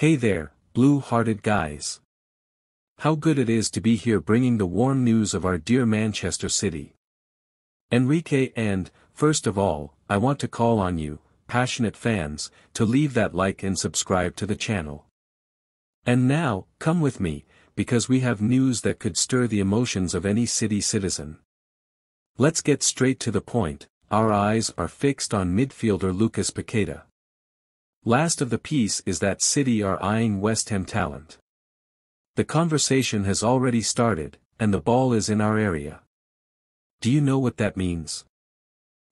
Hey there, blue-hearted guys. How good it is to be here bringing the warm news of our dear Manchester City. Enrique and, first of all, I want to call on you, passionate fans, to leave that like and subscribe to the channel. And now, come with me, because we have news that could stir the emotions of any city citizen. Let's get straight to the point, our eyes are fixed on midfielder Lucas Paqueta. Last of the piece is that City are eyeing West Ham talent. The conversation has already started, and the ball is in our area. Do you know what that means?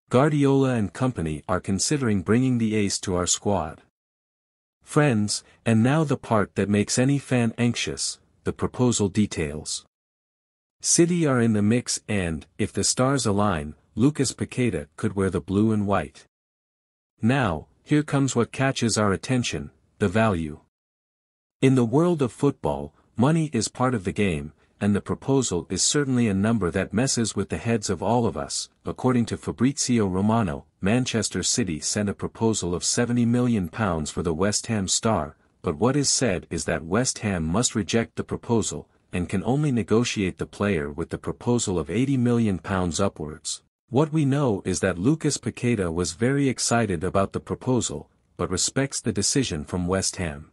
Guardiola and company are considering bringing the ace to our squad. Friends, and now the part that makes any fan anxious, the proposal details. City are in the mix and, if the stars align, Lucas Paqueta could wear the blue and white. Now, here comes what catches our attention, the value. In the world of football, money is part of the game, and the proposal is certainly a number that messes with the heads of all of us. According to Fabrizio Romano, Manchester City sent a proposal of £70 million for the West Ham star, but what is said is that West Ham must reject the proposal, and can only negotiate the player with the proposal of £80 million upwards. What we know is that Lucas Paqueta was very excited about the proposal, but respects the decision from West Ham.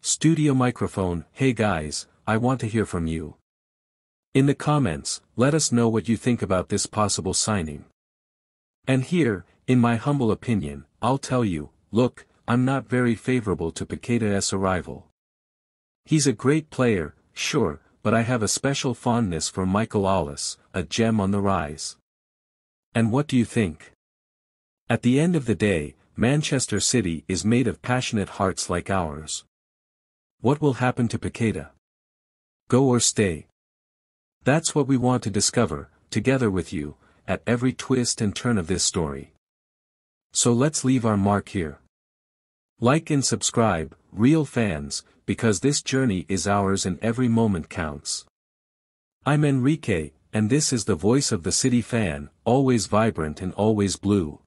Studio microphone, hey guys, I want to hear from you. In the comments, let us know what you think about this possible signing. And here, in my humble opinion, I'll tell you, look, I'm not very favorable to Paqueta's arrival. He's a great player, sure, but I have a special fondness for Michael Aulis, a gem on the rise. And what do you think? At the end of the day, Manchester City is made of passionate hearts like ours. What will happen to Piquetá? Go or stay? That's what we want to discover, together with you, at every twist and turn of this story. So let's leave our mark here. Like and subscribe, real fans, because this journey is ours and every moment counts. I'm Enrique, and this is the voice of the city fan, always vibrant and always blue.